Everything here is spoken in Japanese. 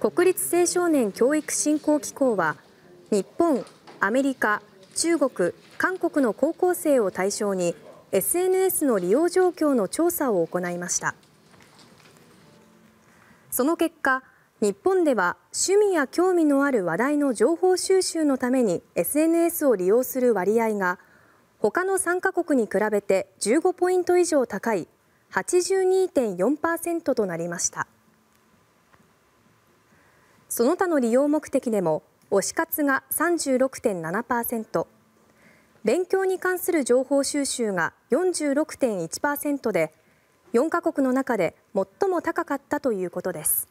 国立青少年教育振興機構は日本、アメリカ、中国、韓国の高校生を対象に SNS の利用状況の調査を行いましたその結果日本では趣味や興味のある話題の情報収集のために SNS を利用する割合が他の3カ国に比べて15ポイント以上高い82.4%となりました。その他の利用目的でも推し活が36.7％勉強に関する情報収集が46.1％で4カ国の中で最も高かったということです。